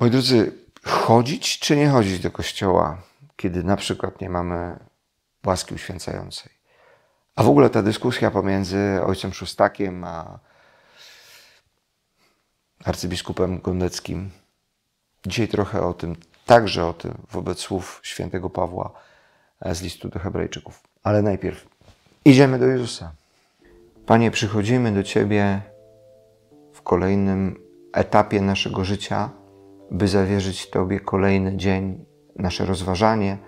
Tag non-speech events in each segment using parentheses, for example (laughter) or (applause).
Moi drodzy, chodzić czy nie chodzić do kościoła, kiedy na przykład nie mamy łaski uświęcającej? A w ogóle ta dyskusja pomiędzy ojcem Szustakiem a arcybiskupem Gondeckim. Dzisiaj trochę o tym, także o tym wobec słów świętego Pawła e, z listu do Hebrajczyków. Ale najpierw idziemy do Jezusa. Panie, przychodzimy do Ciebie w kolejnym etapie naszego życia, by zawierzyć Tobie kolejny dzień, nasze rozważanie,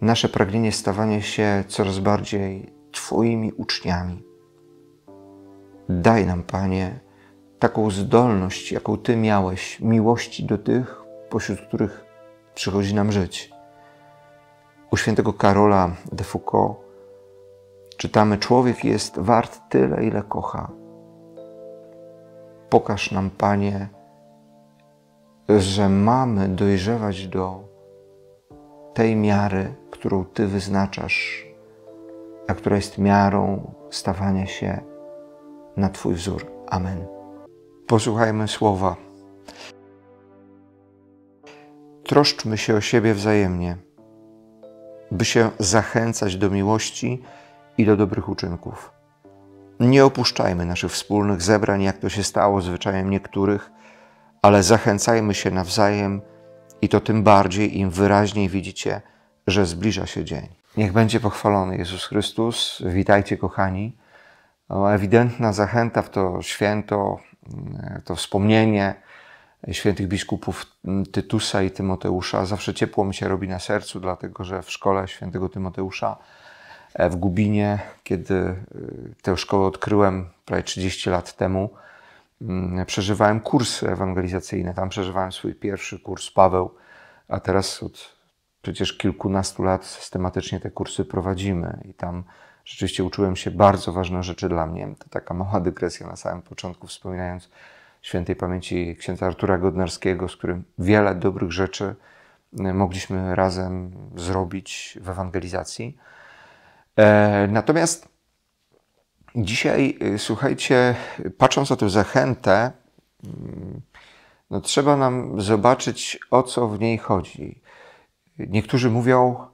nasze pragnienie stawania się coraz bardziej Twoimi uczniami. Daj nam, Panie, taką zdolność, jaką Ty miałeś, miłości do tych, pośród których przychodzi nam żyć. U świętego Karola de Foucault czytamy: Człowiek jest wart tyle, ile kocha. Pokaż nam, Panie, że mamy dojrzewać do tej miary, którą Ty wyznaczasz, a która jest miarą stawania się na Twój wzór. Amen. Posłuchajmy słowa. Troszczmy się o siebie wzajemnie, by się zachęcać do miłości i do dobrych uczynków. Nie opuszczajmy naszych wspólnych zebrań, jak to się stało zwyczajem niektórych, ale zachęcajmy się nawzajem i to tym bardziej, im wyraźniej widzicie, że zbliża się dzień. Niech będzie pochwalony Jezus Chrystus. Witajcie, kochani. Ewidentna zachęta w to święto, mm, to wspomnienie świętych biskupów mm, Tytusa i Tymoteusza. Zawsze ciepło mi się robi na sercu, dlatego że w szkole świętego Tymoteusza e, w Gubinie, kiedy y, tę szkołę odkryłem prawie 30 lat temu, Mm, przeżywałem kursy ewangelizacyjne. Tam przeżywałem swój pierwszy kurs Paweł, a teraz od przecież kilkunastu lat systematycznie te kursy prowadzimy i tam rzeczywiście uczyłem się bardzo ważne rzeczy dla mnie. To taka mała dygresja na samym początku, wspominając świętej pamięci księdza Artura Godnarskiego, z którym wiele dobrych rzeczy e, mogliśmy razem zrobić w ewangelizacji. E, natomiast Dzisiaj, y, słuchajcie, patrząc na tę zachętę, mm, no, trzeba nam zobaczyć, o co w niej chodzi. Niektórzy mówią,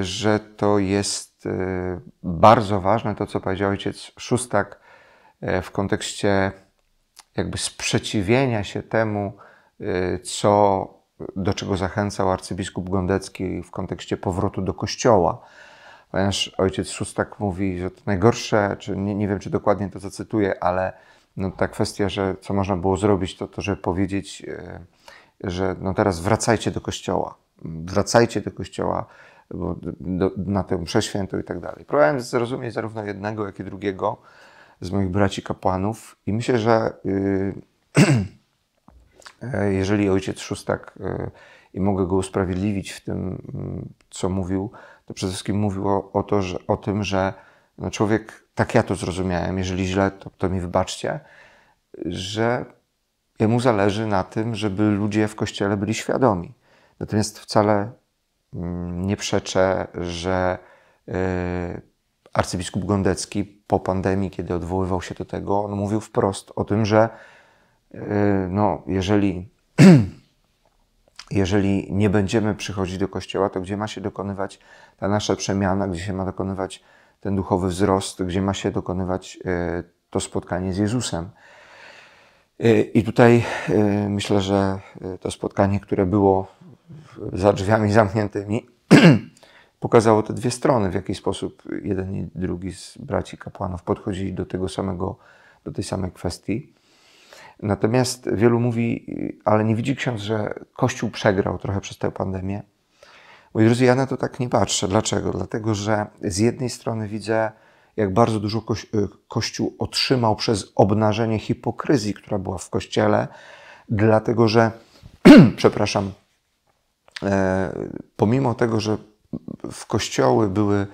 y, że to jest y, bardzo ważne, to co powiedział ojciec Szóstak w kontekście jakby sprzeciwienia się temu, co, do czego zachęcał arcybiskup Gondecki w kontekście powrotu do kościoła ponieważ ojciec Szóstak mówi, że to najgorsze, czy nie, nie wiem, czy dokładnie to zacytuję, ale no, ta kwestia, że co można było zrobić, to to, żeby powiedzieć, e, że no teraz wracajcie do kościoła, wracajcie do kościoła bo do, na tę mszę i tak dalej. Próbowałem zrozumieć zarówno jednego, jak i drugiego z moich braci kapłanów i myślę, że yy, (clears throat) jeżeli ojciec Szóstak yy, e, i mogę go usprawiedliwić w tym, mm, co mówił, to przede wszystkim mówił o, o to, że, o tym, że no człowiek, tak ja to zrozumiałem, jeżeli źle, to, to mi wybaczcie, że jemu zależy na tym, żeby ludzie w kościele byli świadomi. Natomiast wcale mm, nie przeczę, że y, arcybiskup Gondecki po pandemii, kiedy odwoływał się do tego, on mówił wprost o tym, że y, no, jeżeli (clears throat) jeżeli nie będziemy przychodzić do kościoła, to gdzie ma się dokonywać ta nasza przemiana, gdzie się ma dokonywać ten duchowy wzrost, gdzie ma się dokonywać e, to spotkanie z Jezusem. E, I tutaj e, myślę, że to spotkanie, które było za drzwiami zamkniętymi, (clears throat) pokazało te dwie strony, w jaki sposób jeden i drugi z braci kapłanów podchodzili do tego samego, do tej samej kwestii. Natomiast wielu mówi, ale nie widzi ksiądz, że Kościół przegrał trochę przez tę pandemię. Moi drodzy, ja na to tak nie patrzę. Dlaczego? Dlatego, że z jednej strony widzę, jak bardzo dużo e, Kościół otrzymał przez obnażenie hipokryzji, która była w Kościele, dlatego że, (clears throat) przepraszam, e, pomimo tego, że w kościoły były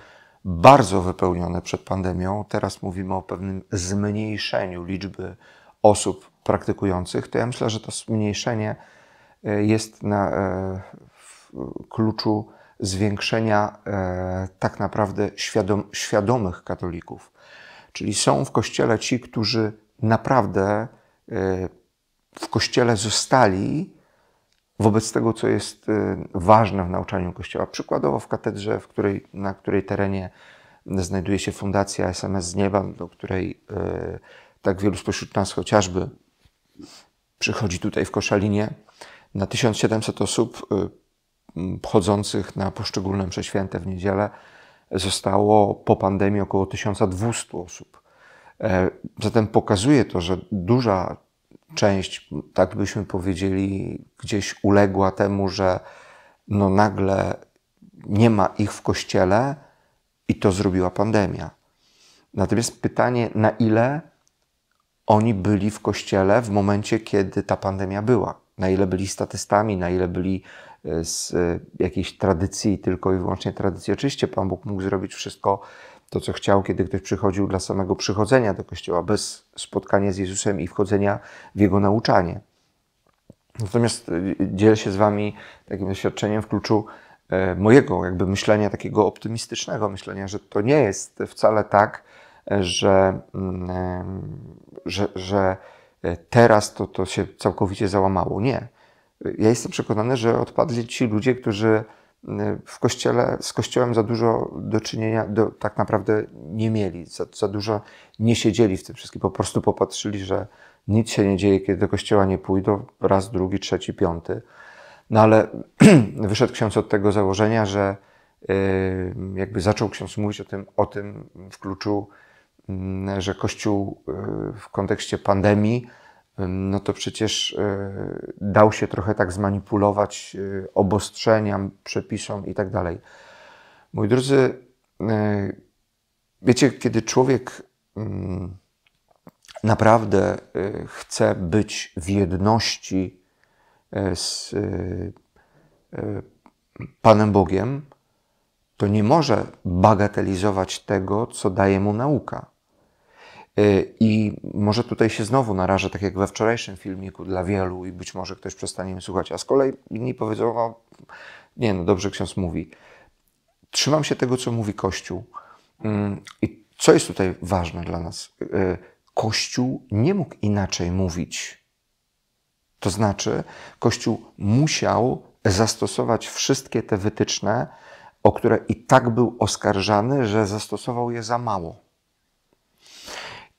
bardzo wypełnione przed pandemią, teraz mówimy o pewnym zmniejszeniu liczby osób praktykujących, to ja myślę, że to zmniejszenie e, jest na e, kluczu zwiększenia e, tak naprawdę świadom, świadomych katolików. Czyli są w kościele ci, którzy naprawdę w kościele zostali wobec tego, co jest ważne w nauczaniu kościoła. Przykładowo w katedrze, w której, na której terenie znajduje się Fundacja SMS z Nieba, do której tak wielu spośród nas chociażby przychodzi tutaj w Koszalinie na 1700 osób y, chodzących na poszczególne prześwięte w niedzielę zostało po pandemii około 1200 osób. E, zatem pokazuje to, że duża część, tak byśmy powiedzieli, gdzieś uległa temu, że no nagle nie ma ich w kościele i to zrobiła pandemia. Natomiast pytanie, na ile oni byli w kościele w momencie, kiedy ta pandemia była. Na ile byli statystami, na ile byli e, z e, jakiejś tradycji, tylko i wyłącznie tradycji. Oczywiście Pan Bóg mógł zrobić wszystko to, co chciał, kiedy ktoś przychodził dla samego przychodzenia do kościoła, bez spotkania z Jezusem i wchodzenia w jego nauczanie. Natomiast e, dzielę się z Wami takim doświadczeniem w kluczu mojego jakby myślenia takiego optymistycznego, myślenia, że to nie jest wcale tak, że, mm, że, że teraz to, to się całkowicie załamało. Nie. Ja jestem przekonany, że odpadli ci ludzie, którzy mm, w kościele, z kościołem za dużo do czynienia do, tak naprawdę nie mieli, za, za dużo nie siedzieli w tym wszystkim. Po prostu popatrzyli, że nic się nie dzieje, kiedy do kościoła nie pójdą, raz, drugi, trzeci, piąty. No ale (clears throat) wyszedł ksiądz od tego założenia, że y, jakby zaczął ksiądz mówić o tym, o tym w kluczu Mm, że Kościół y, w kontekście pandemii, y, no to przecież y, dał się trochę tak zmanipulować obostrzeniom, przepisom i tak dalej. Moi drodzy, wiecie, kiedy człowiek mm, naprawdę chce być w jedności z Panem Bogiem, to nie może bagatelizować tego, co daje mu nauka. Y, I może tutaj się znowu narażę, tak jak we wczorajszym filmiku dla wielu i być może ktoś przestanie mnie słuchać, a z kolei inni powiedzą, no nie no, dobrze ksiądz mówi. Trzymam się tego, co mówi Kościół. Mm, I co jest tutaj ważne dla nas? Y, Kościół nie mógł inaczej mówić. To znaczy, Kościół musiał zastosować wszystkie te wytyczne, o które i tak był oskarżany, że zastosował je za mało.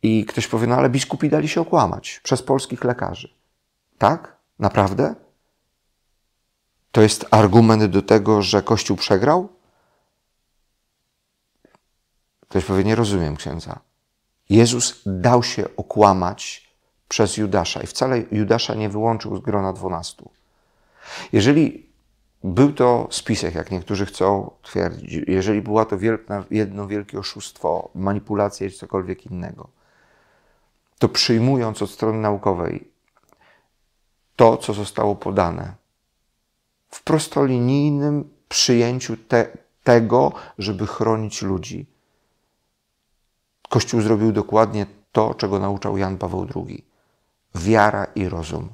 I ktoś powie, no ale biskupi dali się okłamać przez polskich lekarzy. Tak? Naprawdę? To jest argument do tego, że Kościół przegrał? Ktoś powie, nie rozumiem księdza. Jezus dał się okłamać przez Judasza i wcale Judasza nie wyłączył z grona dwunastu. Jeżeli był to spisek, jak niektórzy chcą twierdzić, jeżeli była to wielka, jedno wielkie oszustwo, manipulacja czy cokolwiek innego, to przyjmując od strony naukowej to, co zostało podane, w prostolinijnym przyjęciu te, tego, żeby chronić ludzi. Kościół zrobił dokładnie to, czego nauczał Jan Paweł II: wiara i rozum.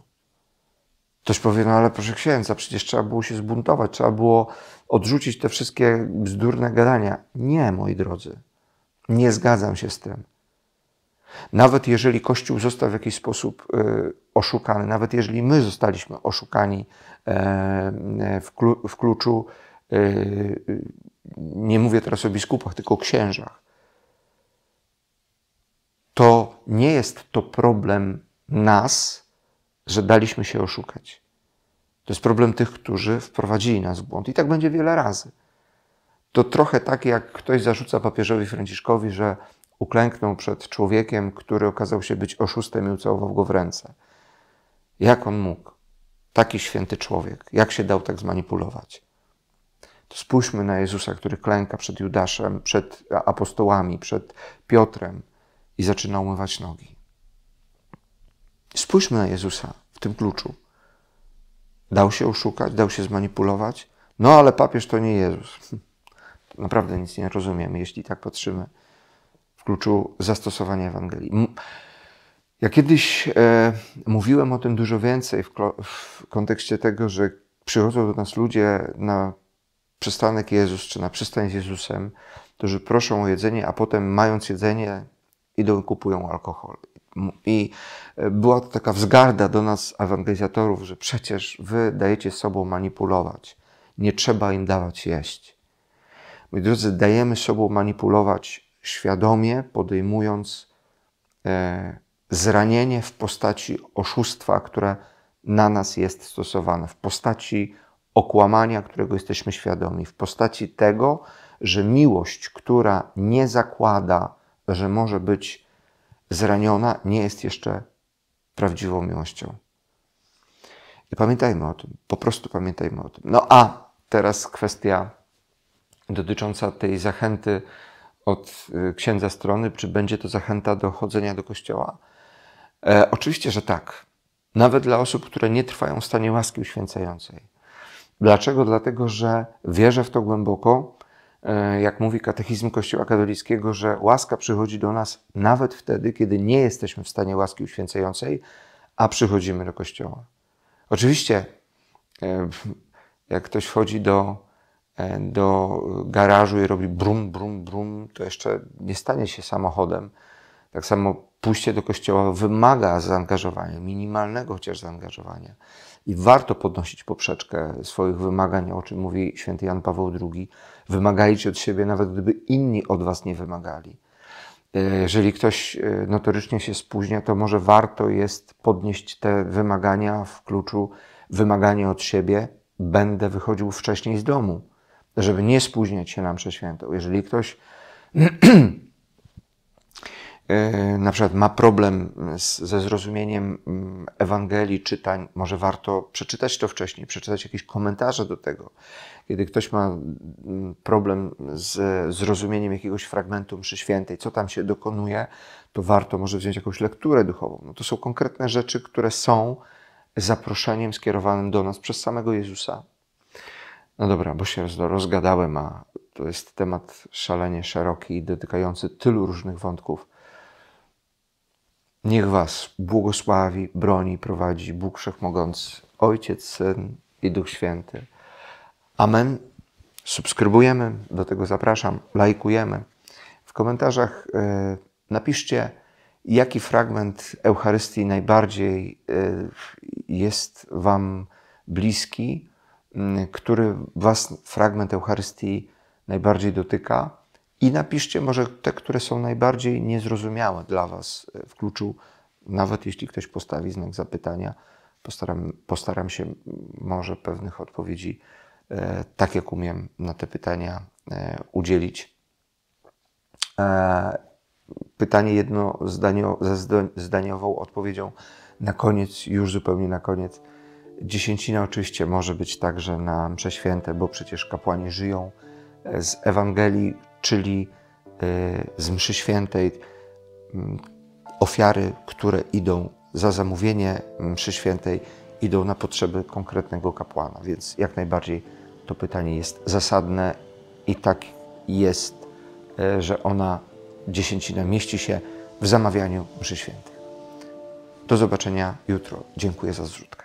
Ktoś powie, no ale proszę księdza, przecież trzeba było się zbuntować, trzeba było odrzucić te wszystkie bzdurne gadania. Nie, moi drodzy, nie zgadzam się z tym. Nawet jeżeli Kościół został w jakiś sposób y, oszukany, nawet jeżeli my zostaliśmy oszukani e, w kluczu, e, y, nie mówię teraz o biskupach, tylko o księżach, to nie jest to problem nas, że daliśmy się oszukać. To jest problem tych, którzy wprowadzili nas w błąd. I tak będzie wiele razy. To trochę tak, jak ktoś zarzuca papieżowi Franciszkowi, że uklęknął przed człowiekiem, który okazał się być oszustem i ucałował go w ręce. Jak on mógł? Taki święty człowiek. Jak się dał tak zmanipulować? To spójrzmy na Jezusa, który klęka przed Judaszem, przed apostołami, przed Piotrem i zaczyna umywać nogi. Spójrzmy na Jezusa w tym kluczu. Dał się oszukać, dał się zmanipulować. No ale papież to nie Jezus. (laughs) Naprawdę nic nie rozumiemy, jeśli tak patrzymy kluczu zastosowania Ewangelii. Ja kiedyś e, mówiłem o tym dużo więcej w, w, kontekście tego, że przychodzą do nas ludzie na przystanek Jezus czy na przystań z Jezusem, którzy proszą o jedzenie, a potem mając jedzenie idą i kupują alkohol. I e, była to taka wzgarda do nas, ewangelizatorów, że przecież wy dajecie sobą manipulować. Nie trzeba im dawać jeść. Moi drodzy, dajemy sobą manipulować świadomie podejmując e, zranienie w postaci oszustwa, które na nas jest stosowane, w postaci okłamania, którego jesteśmy świadomi, w postaci tego, że miłość, która nie zakłada, że może być zraniona, nie jest jeszcze prawdziwą miłością. I pamiętajmy o tym, po prostu pamiętajmy o tym. No a teraz kwestia dotycząca tej zachęty od y, księdza strony, czy będzie to zachęta do chodzenia do kościoła? E, oczywiście, że tak. Nawet dla osób, które nie trwają w stanie łaski uświęcającej. Dlaczego? Dlatego, że wierzę w to głęboko, e, jak mówi katechizm Kościoła katolickiego, że łaska przychodzi do nas nawet wtedy, kiedy nie jesteśmy w stanie łaski uświęcającej, a przychodzimy do kościoła. Oczywiście, e, jak ktoś wchodzi do do garażu i robi brum, brum, brum, to jeszcze nie stanie się samochodem. Tak samo pójście do kościoła wymaga zaangażowania, minimalnego chociaż zaangażowania. I warto podnosić poprzeczkę swoich wymagań, o czym mówi święty Jan Paweł II. Wymagajcie od siebie, nawet gdyby inni od was nie wymagali. E, jeżeli ktoś e, notorycznie się spóźnia, to może warto jest podnieść te wymagania w kluczu wymaganie od siebie, będę wychodził wcześniej z domu żeby nie spóźniać się na mszę świętą. Jeżeli ktoś (clears throat) e, na przykład ma problem z, ze zrozumieniem mm, Ewangelii, czytań, może warto przeczytać to wcześniej, przeczytać jakieś komentarze do tego. Kiedy ktoś ma mm, problem z zrozumieniem jakiegoś fragmentu mszy świętej, co tam się dokonuje, to warto może wziąć jakąś lekturę duchową. No to są konkretne rzeczy, które są zaproszeniem skierowanym do nas przez samego Jezusa, no dobra, bo się rozgadałem, a to jest temat szalenie szeroki i dotykający tylu różnych wątków. Niech Was błogosławi, broni, prowadzi Bóg Wszechmogący, Ojciec, Syn i Duch Święty. Amen. Subskrybujemy, do tego zapraszam, lajkujemy. W komentarzach e, napiszcie, jaki fragment Eucharystii najbardziej e, jest Wam bliski Mm, który Was fragment Eucharystii najbardziej dotyka. I napiszcie może te, które są najbardziej niezrozumiałe dla Was e, w kluczu, nawet jeśli ktoś postawi znak zapytania. Postaram, postaram się może pewnych odpowiedzi, e, tak jak umiem, na te pytania e, udzielić. E, pytanie jedno zdanio, ze zdaniową odpowiedzią na koniec, już zupełnie na koniec. Dziesięcina oczywiście może być także na msze święte, bo przecież kapłani żyją e, z Ewangelii, czyli e, z mszy świętej. Ofiary, które idą za zamówienie mszy świętej, idą na potrzeby konkretnego kapłana, więc jak najbardziej to pytanie jest zasadne i tak jest, e, że ona, dziesięcina, mieści się w zamawianiu mszy świętej. Do zobaczenia jutro. Dziękuję za zrzutkę.